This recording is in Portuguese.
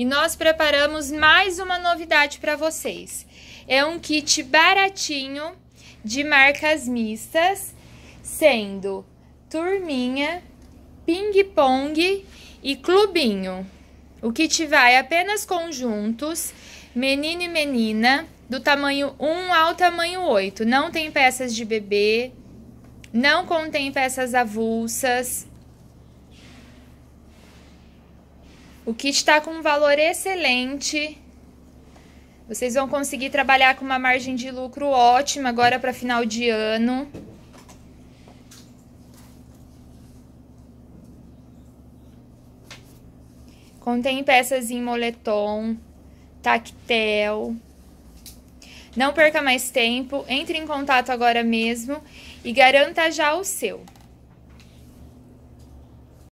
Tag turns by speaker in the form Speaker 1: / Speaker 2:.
Speaker 1: e nós preparamos mais uma novidade para vocês. É um kit baratinho de marcas mistas, sendo turminha, ping-pong e clubinho. O kit vai apenas conjuntos, menino e menina, do tamanho 1 ao tamanho 8. Não tem peças de bebê, não contém peças avulsas. o kit está com um valor excelente. Vocês vão conseguir trabalhar com uma margem de lucro ótima agora para final de ano. Contém peças em moletom, tactel. Não perca mais tempo, entre em contato agora mesmo e garanta já o seu.